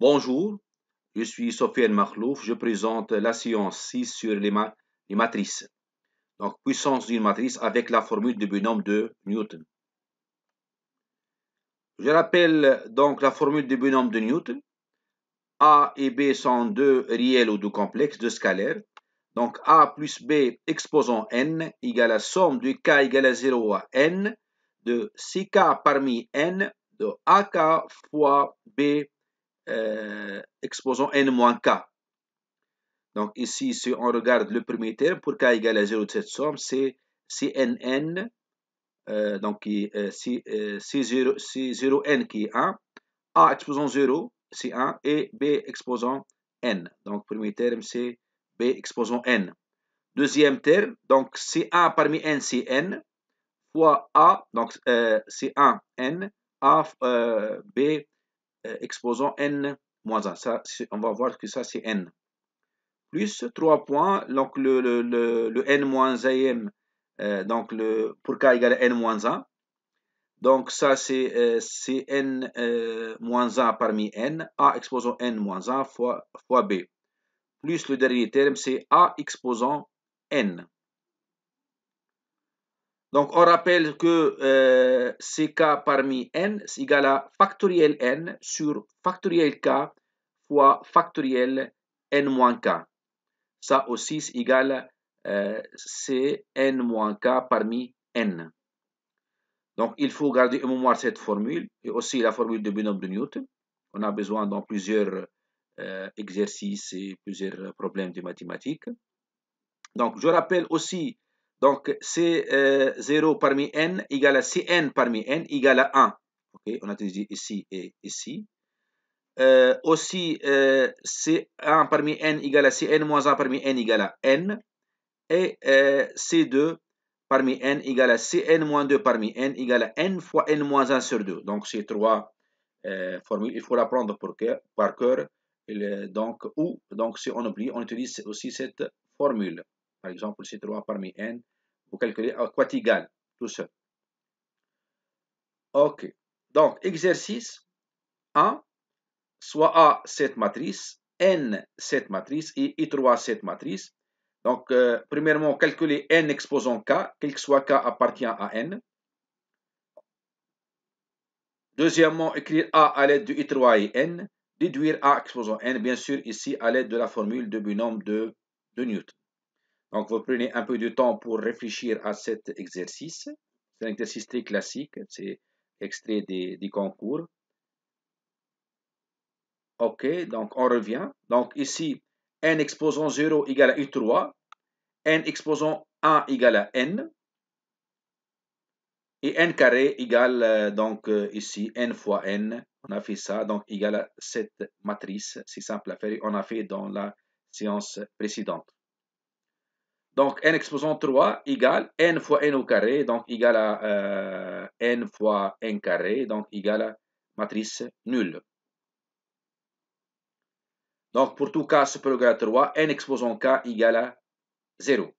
Bonjour, je suis Sofiane Mahlouf, je présente la science 6 sur les, matrices. Donc, puissance d'une matrice avec la formule du binôme de Newton. Je rappelle donc la formule du binôme de Newton. A et B sont deux réels ou deux complexes, de scalaires. Donc A plus B exposant n égale la somme de k égale à 0 à n de 6k parmi n de ak fois b euh, exposant n-k. moins Donc ici, si on regarde le premier terme, pour k égale à 0 de cette somme, c'est Cnn, euh, donc euh, c, 0, n qui est 1, a exposant 0, c'est 1, et b exposant n. Donc premier terme, c'est b exposant n. Deuxième terme, donc c 1 parmi n, c'est n, fois a, donc c 1, n, a, b, euh, exposant n moins 1. on va voir que ça, c'est n. Plus 3 points, donc le, n moins 1 euh, donc le, pour k égale n moins 1. Donc ça, c'est euh, n moins 1 parmi n, a exposant n moins 1 fois b. Plus le dernier terme, c'est a exposant n. Donc, on rappelle que euh, CK parmi N c'est égal à factoriel N sur factoriel K fois factoriel N moins K. Ça aussi, c'est égal euh, C N moins K parmi N. Donc, il faut garder en mémoire cette formule et aussi la formule de binôme de Newton. On a besoin dans plusieurs euh, exercices et plusieurs problèmes de mathématiques. Donc, je rappelle aussi donc, C0 euh, parmi n égale à Cn parmi n égale à 1. on a utilisé ici et ici. Euh, aussi, euh, C1 parmi n égale à Cn moins 1 parmi n égale à n. Et C2 parmi n égale à Cn moins 2 parmi n égale à n fois n moins 1 sur 2. Donc, ces trois formules, il faut prendre par cœur. donc, ou, donc, si on oublie, on utilise aussi cette formule. Par exemple, C3 parmi n pour calculer à quoi tout seul. OK. Donc, exercice 1, soit A, cette matrice, N, cette matrice, et I3, cette matrice. Donc, euh, premièrement, calculer N exposant K, quel que soit K appartient à N. Deuxièmement, écrire A à l'aide de I3 et N. Déduire A exposant N, bien sûr, ici, à l'aide de la formule de binôme de, de Newton. Donc, vous prenez un peu de temps pour réfléchir à cet exercice. C'est un exercice très classique, c'est extrait des, concours. OK, donc on revient. Donc ici, n exposant 0 égale à U3, n exposant 1 égale à n, et n carré égale, euh, donc euh, ici, n fois n, on a fait ça, donc égale à cette matrice, c'est simple à faire, on a fait dans la séance précédente. Donc, n exposant 3 égale n fois n au carré, donc égale à euh, n fois n carré, donc égale à matrice nulle. Donc, pour tout cas ce à 3, n exposant k égale à 0.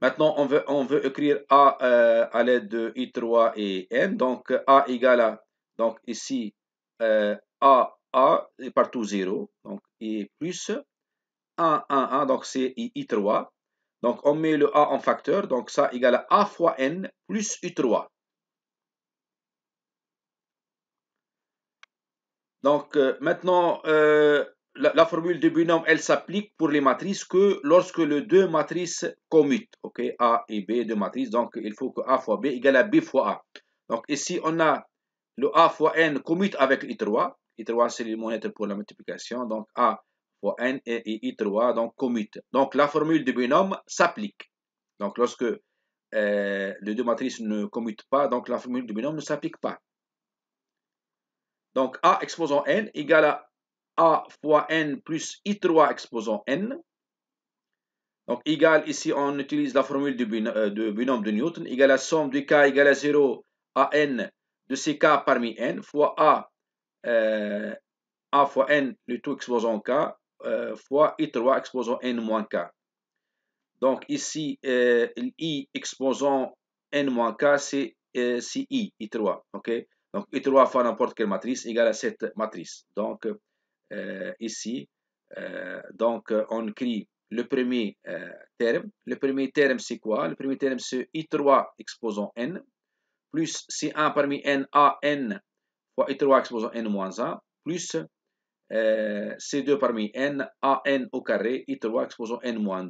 Maintenant, on veut, on veut écrire A euh, à l'aide de I3 et N. Donc, A égale à, donc ici, euh, A, A partout 0. Donc, et plus 1, 1, 1, donc c'est I3. Donc on met le A en facteur, donc ça égale à A fois N plus U3. Donc euh, maintenant, euh, la, formule de binôme, elle s'applique pour les matrices que lorsque les deux matrices commutent. OK, A et B, deux matrices, donc il faut que A fois B égale à B fois A. Donc ici, on a le A fois N commute avec I3. I3, c'est les monnaies pour la multiplication. Donc A fois n et i3, donc commute. Donc la formule du binôme s'applique. Donc lorsque euh, les deux matrices ne commutent pas, donc la formule du binôme ne s'applique pas. Donc a exposant n égale à a fois n plus i3 exposant n. Donc égale, ici on utilise la formule euh, du binôme, de Newton, égale à somme du k égale à 0 à n de ces k parmi n fois a, euh, a fois n le tout exposant k euh, fois I3 exposant N-K. moins Donc ici, euh, I exposant N-K, c'est euh, I, I3. ok Donc I3 fois n'importe quelle matrice égale à cette matrice. Donc euh, ici, donc on écrit le premier terme. Le premier terme, c'est quoi Le premier terme, c'est I3 exposant N, plus C1 parmi N, A, N fois I3 exposant N-1, plus euh, C2 parmi n, AN au carré, I3 exposant N-2, moins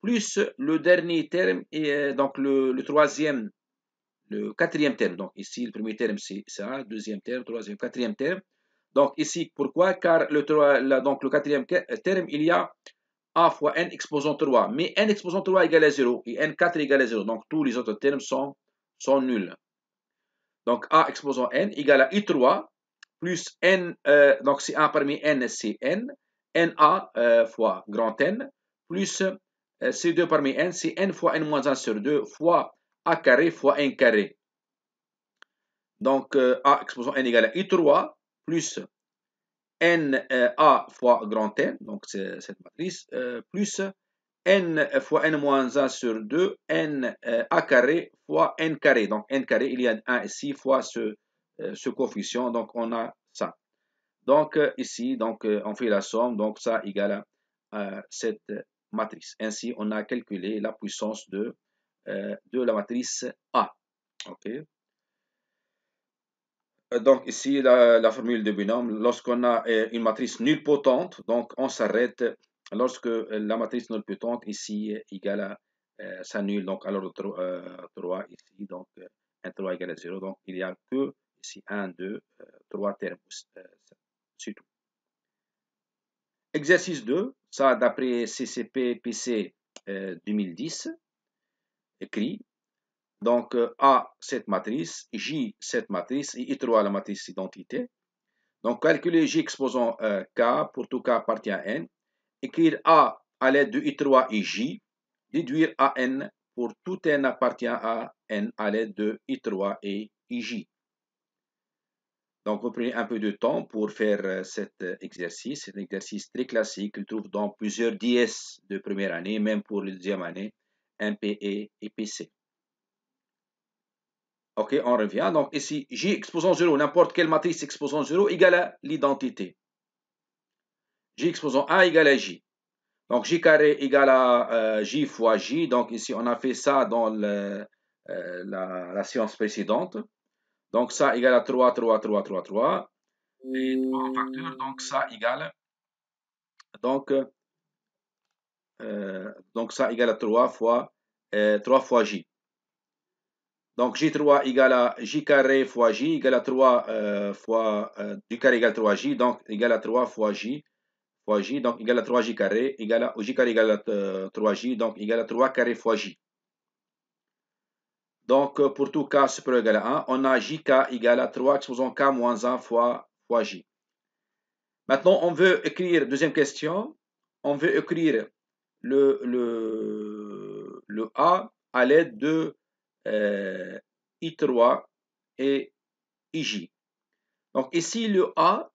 plus le dernier terme, euh, donc le, troisième, le quatrième terme. Donc ici, le premier terme, c'est ça, deuxième terme, troisième, quatrième terme. Donc ici, pourquoi Car le, donc le quatrième euh, terme, il y a A fois N exposant 3. Mais N exposant 3 égale à 0 et N4 égale à 0. Donc tous les autres termes sont, sont nuls. Donc A exposant N égale à I3 plus n, euh, donc c'est 1 parmi n, c'est n, n a euh, fois grand n, plus euh, c2 parmi n, c'est n fois n moins 1 sur 2 fois a carré fois n carré. Donc a exposant n égale à i3 plus n a fois grand n, donc c'est cette matrice, plus n fois n moins 1 sur 2, n a carré fois n carré. Donc n carré, il y a 1 ici fois ce ce euh, coefficient. Donc, on a ça. Donc, euh, ici, donc, euh, on fait la somme. Donc, ça égale à cette matrice. Ainsi, on a calculé la puissance de, de la matrice A. OK donc ici, la, formule de binôme, lorsqu'on a une matrice nulle potente donc on s'arrête lorsque la matrice nulpotente ici égale à s'annule, donc alors 3, ici, donc un 3 égale à 0, donc il n'y a que ici 1, 2, 3 termes, euh, c'est tout. Exercice 2, ça d'après CCP-PC 2010, euh, écrit. Donc euh, A, cette matrice, J, cette matrice, et I3, la matrice identité. Donc calculer J exposant K pour tout K appartient à N. Écrire A à l'aide de I3 et J. Déduire AN pour tout N appartient à N à l'aide de I3 et IJ. Donc, vous prenez un peu de temps pour faire euh, cet euh, exercice. C'est un exercice très classique. Il trouve dans plusieurs DS de première année, même pour la deuxième année, MPE et PC. OK, on revient. Donc, ici, J exposant 0, n'importe quelle matrice exposant 0 égale à l'identité. J exposant 1 égale à J. Donc, J carré égale à euh, J fois J. Donc, ici, on a fait ça dans le, la, la séance précédente. Donc ça égale à 3, 3, 3, 3, 3. Et 3 facteurs, donc ça égale. Donc, euh, donc ça égale à 3 fois, 3 euh, fois J. Donc J3 égale à J carré fois J égale à 3 euh, fois J carré égale 3J, donc égale à 3 fois J J, donc égale à 3J carré, égale J carré égale à 3J, donc égale à 3 carré fois J. Donc, euh, pour tout k supérieur égal à 1, on a jk égal à 3 exposant k moins 1 fois, j. Maintenant, on veut écrire, deuxième question, on veut écrire le, le, le a à l'aide de euh, i3 et ij. Donc ici, le a,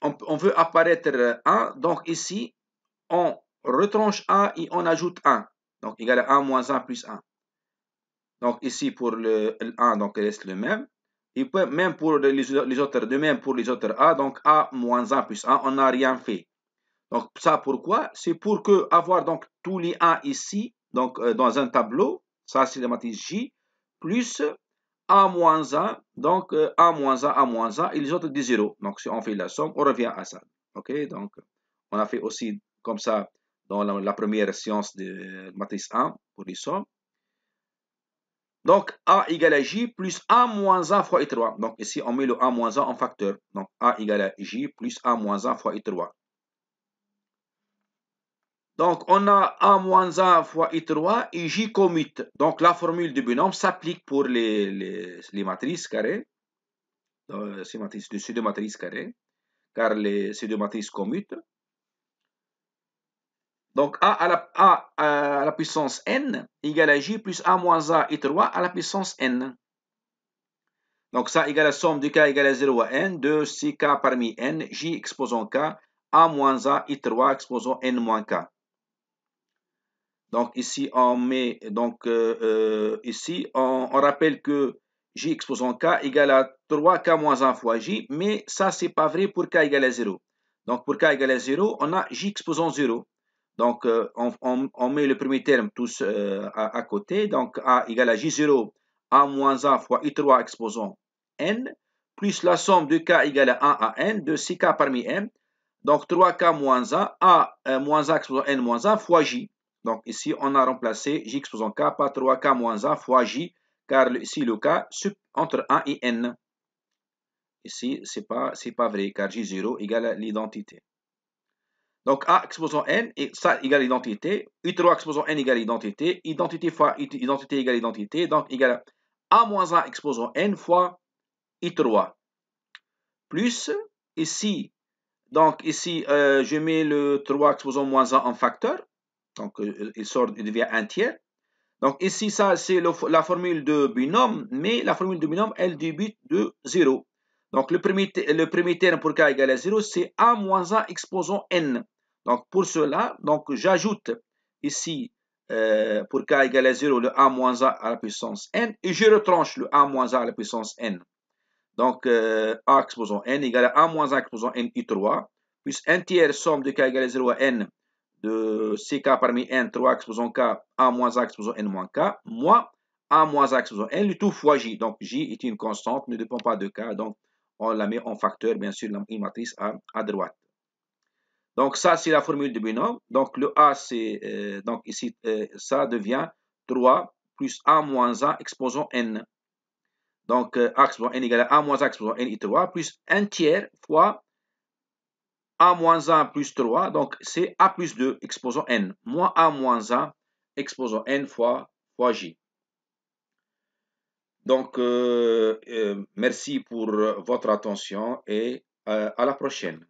on, on veut apparaître 1, donc ici, on retranche 1 et on ajoute 1. Donc, égal à 1 moins 1 plus 1. Donc ici pour le 1 donc il reste le même. Et même pour les, autres, de même pour les autres A, donc A moins 1 plus 1, on n'a rien fait. Donc ça pourquoi C'est pour que avoir donc tous les 1 ici, donc euh, dans un tableau, ça c'est la matrice J, plus A moins 1, donc euh, A moins 1, A moins 1, et les autres des 0. Donc si on fait la somme, on revient à ça. Ok, donc on a fait aussi comme ça dans la, la première séance de matrice 1 pour les sommes. Donc, A égale à J plus A moins 1 fois I3. Donc, ici, on met le A moins 1 en facteur. Donc, A égale à J plus A moins 1 fois I3. Donc, on a A moins 1 fois I3 et J commute. Donc, la formule du binôme s'applique pour les, les, matrices carrées. Euh, ces matrices, deux matrices carrées. Car les, ces deux matrices commutent. Donc a à la, a à la puissance n égale à j plus a moins a et 3 à la puissance n. Donc ça égale la somme de k égale à 0 à n de ck parmi n, j exposant k, a moins a et 3 exposant n moins k. Donc ici on met, donc euh, euh, ici on, on, rappelle que j exposant k égale à 3k moins 1 fois j, mais ça c'est pas vrai pour k égale à 0. Donc pour k égale à 0, on a j exposant 0. Donc, euh, on, on, on, met le premier terme tous euh, à, à, côté. Donc, A égale à J0, A moins 1 fois I3 exposant N, plus la somme de K égale à 1 à N de 6K parmi M. Donc, 3K moins 1, A euh, moins A exposant N moins 1 fois J. Donc, ici, on a remplacé J exposant K par 3K moins 1 fois J, car ici, le K entre 1 et N. Ici, ce n'est pas, pas vrai, car J0 égale à l'identité. Donc A exposant n, et ça égale identité. U3 exposant n égale identité. Identité fois identité égale identité. Donc égale A moins 1 exposant n fois I3. Plus, ici, donc ici, euh, je mets le 3 exposant moins 1 en facteur. Donc euh, il sort, il devient un tiers. Donc ici, ça, c'est la formule de binôme, mais la formule de binôme, elle débute de 0. Donc le premier, le premier terme pour k égale à 0, c'est a moins 1 exposant n. Donc pour cela, donc j'ajoute ici euh, pour k égale à 0 le a moins a à la puissance n et je retranche le a moins a à la puissance n. Donc euh, a exposant n égale à a moins a exposant n i3 plus un tiers somme de k égale à 0 à n de ck parmi n 3 exposant k a moins a exposant n moins k moins a moins a exposant n le tout fois j. Donc j est une constante, ne dépend pas de k, donc on la met en facteur bien sûr, la matrice à droite. Donc ça, c'est la formule de binôme. Donc le A, c'est, euh, donc ici, euh, ça devient 3 plus A moins 1 exposant N. Donc euh, A exposant N égale à A moins 1 exposant N et 3 plus 1 tiers fois A moins 1 plus 3. Donc c'est A plus 2 exposant N moins A moins 1 exposant N fois, fois J. Donc, merci pour votre attention et à la prochaine.